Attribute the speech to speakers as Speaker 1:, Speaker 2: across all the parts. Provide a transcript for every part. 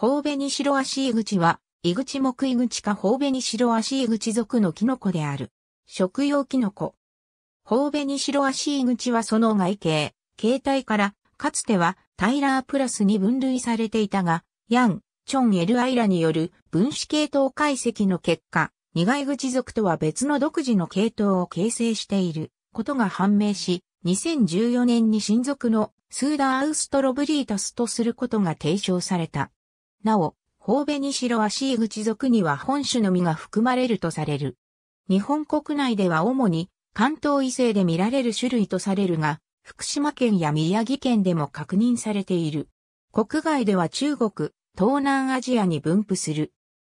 Speaker 1: 頬に白足井口は、
Speaker 2: 井口木井口か頬に白足井口属のキノコである。食用キノコ。頬に白足井口はその外形、形態から、かつてはタイラープラスに分類されていたが、ヤン、チョン・エル・アイラによる分子系統解析の結果、苦い口属とは別の独自の系統を形成していることが判明し、2014年に親族のスーダーウストロブリータスとすることが提唱された。なお、方べにしろ足井口属には本種の実が含まれるとされる。日本国内では主に関東異性で見られる種類とされるが、福島県や宮城県でも確認されている。国外では中国、東南アジアに分布する。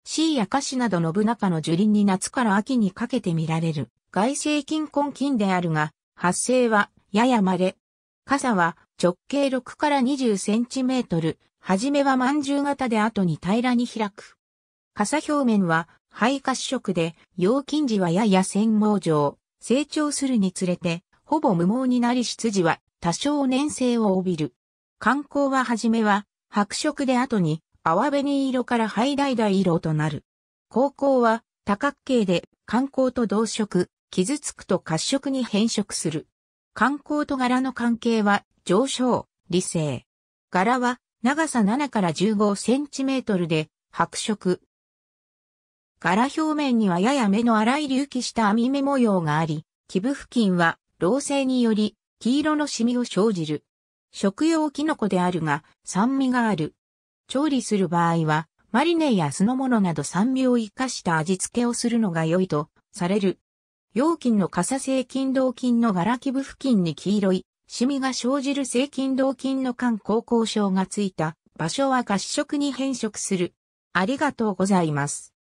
Speaker 2: シやカシなどの部中の樹林に夏から秋にかけて見られる。外生菌根菌であるが、発生はやや稀。傘は直径6から20センチメートル、はじめは饅頭型で後に平らに開く。傘表面は肺褐色で、陽菌時はやや繊毛状、成長するにつれて、ほぼ無毛になり出自は多少粘性を帯びる。観光ははじめは白色で後に泡紅色から灰橙色となる。高校は多角形で観光と同色、傷つくと褐色に変色する。観光と柄の関係は上昇、理性。柄は長さ7から15センチメートルで白色。柄表面にはやや目の粗い隆起した網目模様があり、基部付近は老成により黄色のシミを生じる。食用キノコであるが酸味がある。調理する場合はマリネや酢の物など酸味を活かした味付けをするのが良いとされる。容菌の傘性菌同菌の柄基部付近に黄色いシミが生じる性筋動筋の間高校症がついた場所は合色に変色する。ありがとうご
Speaker 1: ざいます。